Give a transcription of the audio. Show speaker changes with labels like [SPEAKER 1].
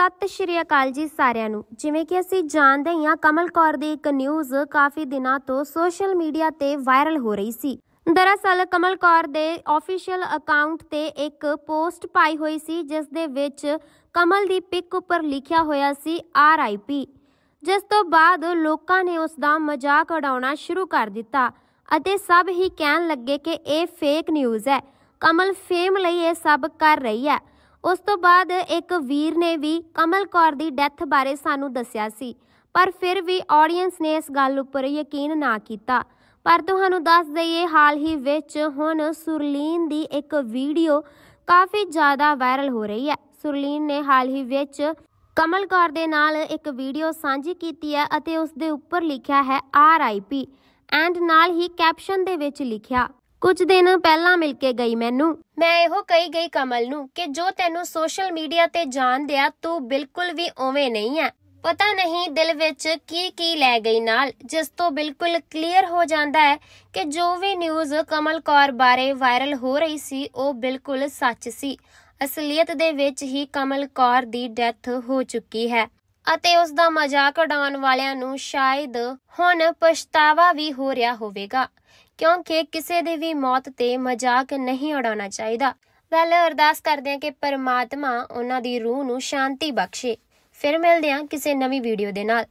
[SPEAKER 1] ਸਤਿ ਸ਼੍ਰੀ ਅਕਾਲ ਜੀ ਸਾਰਿਆਂ ਨੂੰ ਜਿਵੇਂ ਕਿ ਅਸੀਂ ਜਾਣਦੇ ਹਾਂ ਕਮਲ ਕੌਰ ਦੀ ਇੱਕ ਨਿਊਜ਼ ਕਾਫੀ ਦਿਨਾਂ ਤੋਂ ਸੋਸ਼ਲ ਮੀਡੀਆ ਤੇ ਵਾਇਰਲ ਹੋ ਰਹੀ ਸੀ ਦਰਅਸਲ ਕਮਲ ਕੌਰ ਦੇ ਆਫੀਸ਼ੀਅਲ ਅਕਾਊਂਟ ਤੇ ਇੱਕ ਪੋਸਟ ਪਾਈ ਹੋਈ ਸੀ ਜਿਸ ਦੇ ਵਿੱਚ ਕਮਲ ਦੀ ਪਿਕ ਉੱਪਰ ਲਿਖਿਆ ਹੋਇਆ ਸੀ ਆਰਆਈਪੀ ਜਿਸ ਤੋਂ ਬਾਅਦ ਲੋਕਾਂ ਨੇ ਉਸ ਦਾ ਮਜ਼ਾਕ ਉਡਾਉਣਾ ਸ਼ੁਰੂ ਕਰ ਦਿੱਤਾ ਅਤੇ ਸਭ ਹੀ ਕਹਿਣ ਲੱਗੇ ਕਿ ਇਹ ਫੇਕ ਨਿਊਜ਼ ਹੈ ਕਮਲ ਫੇਮ ਲਈ ਇਹ ਸਭ ਕਰ ਰਹੀ ਹੈ ਉਸ ਤੋਂ ਬਾਅਦ ਇੱਕ ਵੀਰ ਨੇ ਵੀ ਕਮਲ ਕੌਰ ਦੀ ਡੈਥ ਬਾਰੇ ਸਾਨੂੰ ਦੱਸਿਆ ਸੀ ਪਰ ਫਿਰ ਵੀ ਆਡੀਅנס ਨੇ ਇਸ ਗੱਲ ਉੱਪਰ ਯਕੀਨ ਨਾ ਕੀਤਾ ਪਰ ਤੁਹਾਨੂੰ ਦੱਸ ਦਈਏ ਹਾਲ ਹੀ ਵਿੱਚ ਹੁਣ ਸੁਰਲੀਨ ਦੀ ਇੱਕ ਵੀਡੀਓ ਕਾਫੀ ਜ਼ਿਆਦਾ ਵਾਇਰਲ ਹੋ ਰਹੀ ਹੈ ਸੁਰਲੀਨ ਨੇ ਹਾਲ ਹੀ ਵਿੱਚ ਕਮਲ ਕੌਰ ਦੇ ਨਾਲ ਇੱਕ ਵੀਡੀਓ ਸਾਂਝੀ ਕੀਤੀ ਹੈ ਅਤੇ ਉਸ ਦੇ ਉੱਪਰ ਲਿਖਿਆ ਹੈ ਆਰ ਆਈ ਪੀ ਐਂਡ ਨਾਲ ਹੀ ਕੈਪਸ਼ਨ ਦੇ ਵਿੱਚ ਲਿਖਿਆ ਕੁਝ ਦਿਨ ਪਹਿਲਾਂ ਮਿਲ ਕੇ ਗਈ ਮੈਨੂੰ ਮੈਂ ਇਹੋ ਕਹੀ ਗਈ ਕਮਲ ਨੂੰ ਕਿ ਜੋ ਤੈਨੂੰ ਸੋਸ਼ਲ ਮੀਡੀਆ ਤੇ ਜਾਣਦਿਆ ਤੂੰ ਬਿਲਕੁਲ ਵੀ ਉਵੇਂ ਨਹੀਂ ਹੈ ਪਤਾ ਨਹੀਂ ਦਿਲ ਵਿੱਚ ਕੀ ਕੀ ਲੈ ਗਈ ਨਾਲ ਜਿਸ ਤੋਂ ਬਿਲਕੁਲ ਕਲੀਅਰ ਹੋ ਜਾਂਦਾ ਹੈ ਕਿ ਜੋ ਵੀ ਨਿਊਜ਼ ਕਮਲ ਕੌਰ ਬਾਰੇ ਵਾਇਰਲ ਹੋ ਰਹੀ ਸੀ ਉਹ ਬਿਲਕੁਲ ਸੱਚ ਸੀ ਅਸਲੀਅਤ ਦੇ ਵਿੱਚ ਹੀ ਕਮਲ ਕੌਰ ਦੀ ਡੈਥ ਹੋ ਚੁੱਕੀ ਹੈ ਅਤੇ ਉਸ ਦਾ ਮਜ਼ਾਕ ਉਡਾਉਣ ਵਾਲਿਆਂ ਨੂੰ ਸ਼ਾਇਦ ਹੁਣ ਪਛਤਾਵਾ ਵੀ ਹੋ ਰਿਹਾ ਹੋਵੇਗਾ ਕਿਉਂਕਿ ਕਿਸੇ ਦੇ ਵੀ ਮੌਤ ਤੇ ਮਜ਼ਾਕ ਨਹੀਂ ਉਡਾਉਣਾ ਚਾਹੀਦਾ ਵੈਲ ਅਰਦਾਸ ਕਰਦੇ ਹਾਂ ਕਿ ਪਰਮਾਤਮਾ ਉਹਨਾਂ ਦੀ ਰੂਹ ਨੂੰ ਸ਼ਾਂਤੀ ਬਖਸ਼ੇ ਫਿਰ ਮਿਲਦੇ ਹਾਂ ਕਿਸੇ ਨਵੀਂ ਵੀਡੀਓ ਦੇ ਨਾਲ